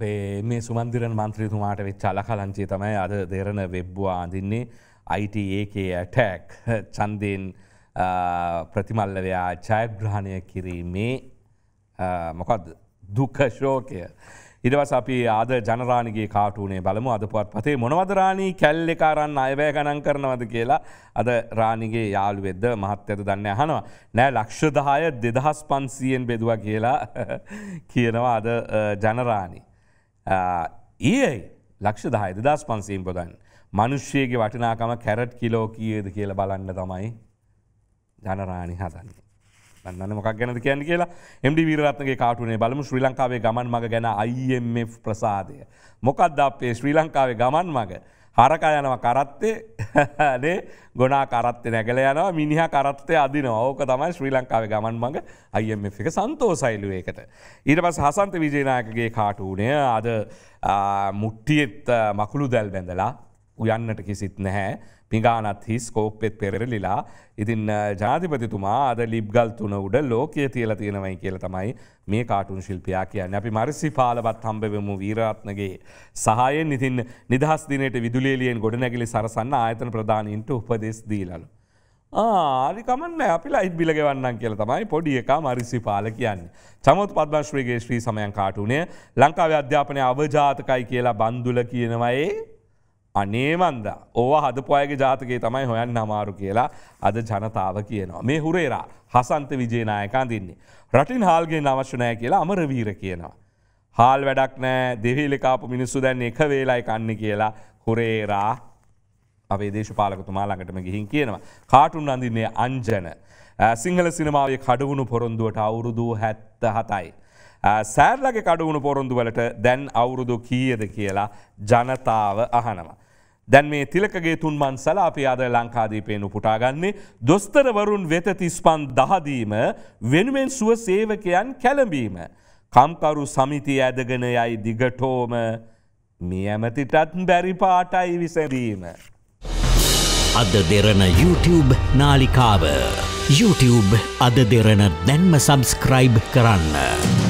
අපේ මේ සුමන්දිරන් මන්ත්‍රීතුමාට වෙච්චාල කලංචේ තමයි අද දෙරණ වෙබ්වා අඳන්නේ අයිටඒකේ ඇටැක් චන්දයෙන් ප්‍රතිමල්ලවයා ජයග්‍රහණය කිරීමේ මොකද දුකශෝකය. ඉඩවස අපි ආද ජනරාණගේ කාටුනේ බලමු අද පුවත් පතේ මොනවදරාණී කැල්ලෙ කාරන්න අයවැය ගණන් කරනවද කියලා අද රාණිගේ යාළු වෙද්ද මහත් ඇත දන්න හනවා. නෑ ලක්ෂදාය දෙදහස් පන්සියෙන් බෙදවා කියලා කියනවා අද ජනරාණී. ඒ ලක්ෂ දාය දෙදස් පන්සීම් පොදන් මනුෂ්‍යයගේ වටිනාකම කැරට් කිලෝ කියද කියල බලන්න තමයි ජනරාණි හතන්නේ. න්න මොක් ගැන කියන්න කියලා එමඩි වීරත්ගේ කාටුනේ බලමු ශ්‍රී ලංකාවේ ගමන් මග ගැන අයිF ප්‍රසාදය. මොකක්ද අපේ ශ්‍රී ලංකාවේ ගමන් මග හරකා යනව කරත්තේ ගොනා කරත්තේ නැගල යනවා මිනිහ කරත්තය අදින ඕක තමයි ශ්‍රී ලංකාව ගමන් මඟ අයම එක සන්තෝසයිල්ලුවකට. ඊට පස් හසන්ත විජේනායකගේ කාටූනය අද මුට්ටියත් මකුළු දැල් බැඳලා උයන්නට කිසිත් නැහැ පිගානත් හිස් කෝප්පෙත් පෙරලිලා ඉතින් ජාතිපතිතුමා අද ලිබ්ගල් තුන උඩ ලෝකය තියල තියෙනවයි කියල තමයි මේ කාටුන් ශිල්පයා කියන්න අපි මරිසි පාලවත් හම්බවෙමු වීරාත්නගේ සහයෙන් ඉතින් නිදහස් දිනයට විදුලියෙන් ගොඩනැගිලි සරසන්න ආයතන ප්‍රධානීන්ට උපදෙස් දීලලු. ආරිකමන්න අපි ලයිත් බිලගවන්නන් කියල තමයි පොඩි එක මරිසි පාල කියන්න. චමුත් පද්වශ්වගේ ශ්‍රී සමයන් කාටුනේ ලංකාව අධ්‍යාපනය අවජාතකයි කියලා බන්දුල කියනවයේ අනේමන්ද ඕව හදපුයගේ ජාතකයේ තමයි හොයන් අමාරු කියලා අද ජනතාව කියනවා. මේ හුරේරා හසන්ත විජේනායකන්දින්නේ. රටින් හාල්ගේ නවශ්‍යනය කියලා අමරවීර කියනවා. හාල් වැඩක් නෑ දෙවිලිකාපු මිනිස්සු දැන් එක වේලායි කන්න කියලා හුරේරා අපේ දේශපාලකතුමා ළඟටම ගිහින් කියනවා. කාටුන් අඳින්නේ අංජන. සිංහල සිනමාවේ කඩවුණු පොරොන්දුවට අවුරුදු හැත්ත හතයි. සෑර්ලගේ කඩුවුණු පොරොන්දු වලට දැන් අවුරුදු කීයද කියලා ජනතාව අහනවා. දැන් මේ තිලකගේ තුන්මන් සලාපියාද ලංකාදීපයනු පුටාගන්නේ දොස්තරවරුන් වෙත තිස්පන් දහදීම වෙනුවෙන් සුව සේවකයන් කැළඹීම. කම්කරු සමිති ඇදගෙන යයි දිගටෝම මේ ඇමතිටත් බැරි පාටයි විසැරීම. අද දෙරන YouTube නාලිකාව. YouTube අද දෙරන දැන්ම සබස්ක්‍රයිබ් කරන්න.